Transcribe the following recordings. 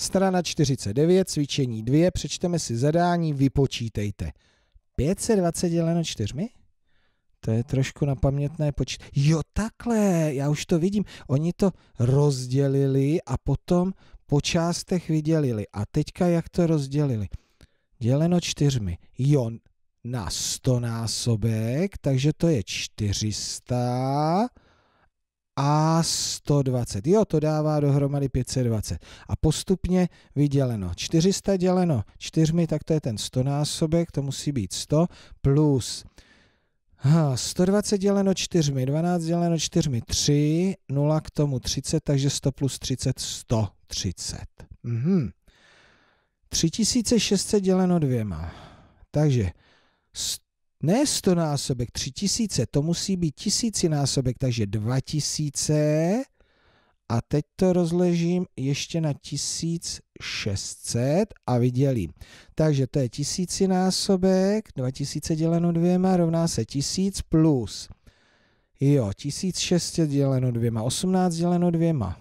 Strana 49, cvičení 2, přečteme si zadání, vypočítejte. 520 děleno 4? To je trošku na pamětné počít. Jo, takhle, já už to vidím. Oni to rozdělili a potom po částech vydělili. A teďka jak to rozdělili? Děleno čtyřmi. Jo, na 100 násobek, takže to je 400 a 120. Jo, to dává dohromady 520. A postupně vyděleno 400 děleno 4, tak to je ten 100 násobek, to musí být 100, plus 120 děleno 4, 12 děleno 4, 3, 0 k tomu 30, takže 100 plus 30, 130. Mhm. 3600 děleno dvěma. Takže 100 ne 100 násobek, 3000, to musí být tisíci násobek, takže 2000. A teď to rozležím ještě na 1600 a vydělím. Takže to je tisíci násobek, 2000 děleno dvěma rovná se 1000 plus. Jo, 1600 děleno dvěma, 18 děleno dvěma,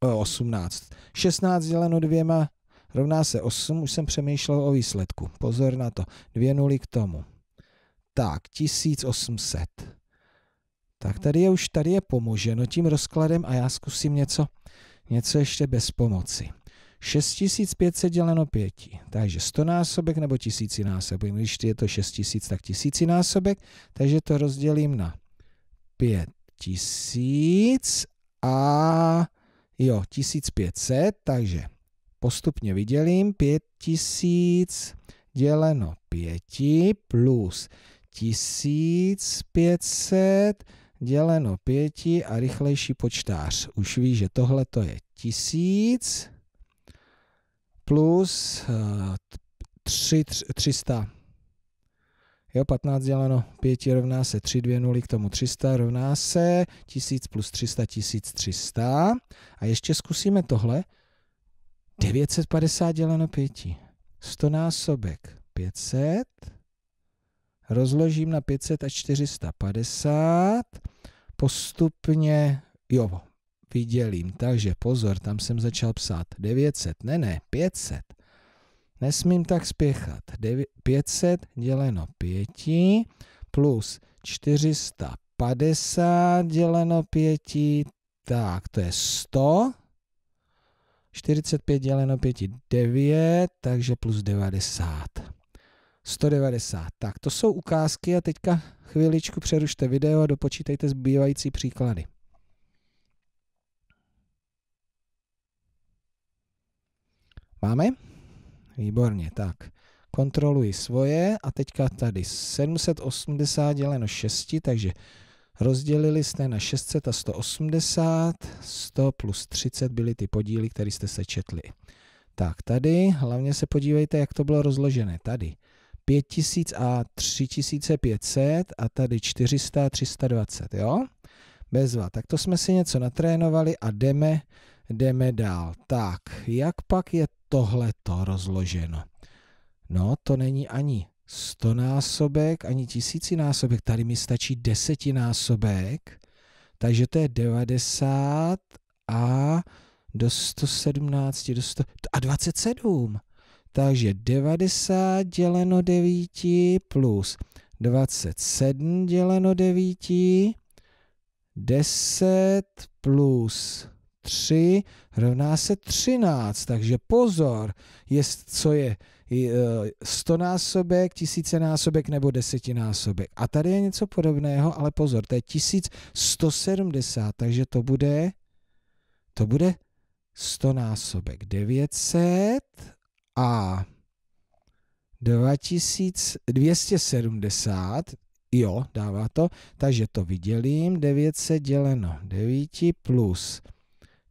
18. 16 děleno dvěma rovná se 8, už jsem přemýšlel o výsledku. Pozor na to, dvě nuly k tomu. Tak, 1800. Tak no. tady je už tady je pomoženo tím rozkladem a já zkusím něco, něco ještě bez pomoci. 6500 děleno 5, takže 100 násobek nebo 1000 násobek, Když je to 6000, tak 1000 násobek, takže to rozdělím na 5000 a jo, 1500, takže postupně vydělím 5000 děleno 5 plus 1500 děleno 5 a rychlejší počtář. Už ví, že tohle to je 1000 plus 3, eh, 300. Jo, 15 děleno 5 rovná se 3, 2 nuly k tomu 300 rovná se 1000 plus 300, 1300. A ještě zkusíme tohle. 950 děleno 5. 100 násobek 500 rozložím na 500 a 450, postupně, jo, vydělím. Takže pozor, tam jsem začal psát 900, ne, ne, 500. Nesmím tak spěchat. 500 děleno 5 plus 450 děleno 5, tak to je 100. 45 děleno 5, 9, takže plus 90. 190. Tak to jsou ukázky a teďka chvíličku přerušte video a dopočítejte zbývající příklady. Máme? Výborně, tak. Kontroluji svoje a teďka tady 780 děleno 6, takže rozdělili jste na 600 a 180, 100 plus 30 byly ty podíly, které jste sečetli. Tak tady, hlavně se podívejte, jak to bylo rozložené. Tady 5000 a 3500 a tady 400 a 320, jo? Bezva. Tak to jsme si něco natrénovali a jdeme, jdeme dál. Tak, jak pak je tohleto rozloženo? No, to není ani stonásobek, ani tisícinásobek. Tady mi stačí desetinásobek. Takže to je 90 a do 117, do 100, a 27. Takže 90 děleno 9 plus 27 děleno 9, 10 plus 3 rovná se 13. Takže pozor, jest, co je 100 e, násobek, 1000 násobek nebo 10 násobek. A tady je něco podobného, ale pozor, to je 1170, takže to bude, to bude 100 násobek 900 a 2270, jo, dává to, takže to vydělím, 900 děleno 9 plus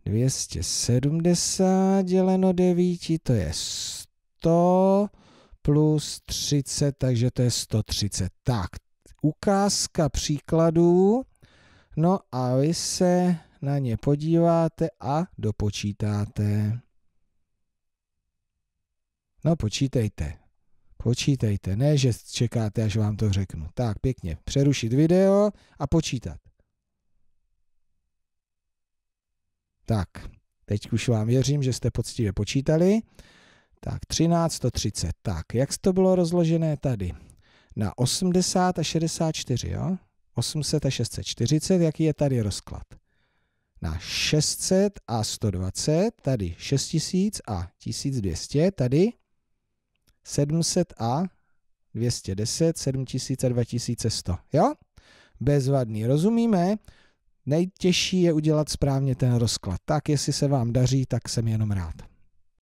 270 děleno 9, to je 100 plus 30, takže to je 130. Tak, ukázka příkladů, no a vy se na ně podíváte a dopočítáte. No počítejte, počítejte, ne, že čekáte, až vám to řeknu. Tak, pěkně, přerušit video a počítat. Tak, teď už vám věřím, že jste poctivě počítali. Tak, 1330. Tak, jak to bylo rozložené tady? Na 80 a 64, jo? 800 a 640, jaký je tady rozklad? Na 600 a 120, tady 6000 a 1200, tady 700 a 210, 7000 a 2100. Jo? Bezvadný, rozumíme? Nejtěžší je udělat správně ten rozklad. Tak, jestli se vám daří, tak jsem jenom rád.